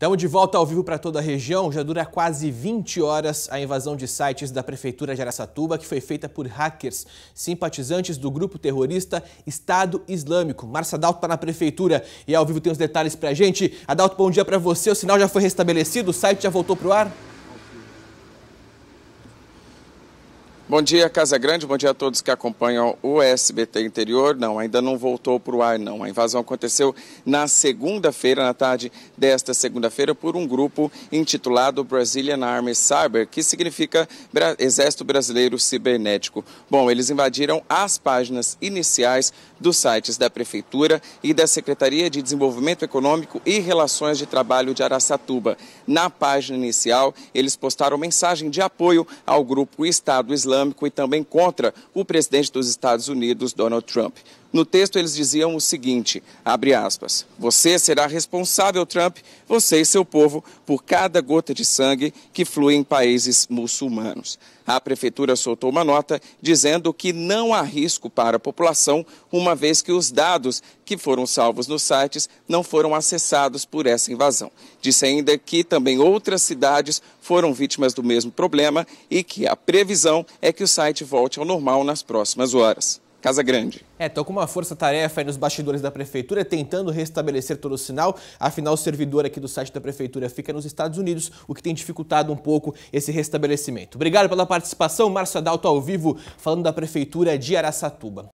Estamos de volta ao vivo para toda a região. Já dura quase 20 horas a invasão de sites da Prefeitura de Araçatuba, que foi feita por hackers, simpatizantes do grupo terrorista Estado Islâmico. Marcia Adalto está na Prefeitura e ao vivo tem os detalhes para a gente. Adalto, bom dia para você. O sinal já foi restabelecido? O site já voltou para o ar? Bom dia, Casa Grande. Bom dia a todos que acompanham o SBT Interior. Não, ainda não voltou para o ar, não. A invasão aconteceu na segunda-feira, na tarde desta segunda-feira, por um grupo intitulado Brazilian Army Cyber, que significa Exército Brasileiro Cibernético. Bom, eles invadiram as páginas iniciais dos sites da Prefeitura e da Secretaria de Desenvolvimento Econômico e Relações de Trabalho de Araçatuba. Na página inicial, eles postaram mensagem de apoio ao grupo Estado Islâmico Islâmico e também contra o presidente dos Estados Unidos, Donald Trump. No texto eles diziam o seguinte, abre aspas, você será responsável, Trump, você e seu povo, por cada gota de sangue que flui em países muçulmanos. A prefeitura soltou uma nota dizendo que não há risco para a população, uma vez que os dados que foram salvos nos sites não foram acessados por essa invasão. Disse ainda que também outras cidades foram vítimas do mesmo problema e que a previsão é que o site volte ao normal nas próximas horas. Casa Grande. É, estou com uma força-tarefa aí nos bastidores da prefeitura, tentando restabelecer todo o sinal. Afinal, o servidor aqui do site da prefeitura fica nos Estados Unidos, o que tem dificultado um pouco esse restabelecimento. Obrigado pela participação, Márcio Adalto ao vivo, falando da prefeitura de Araçatuba.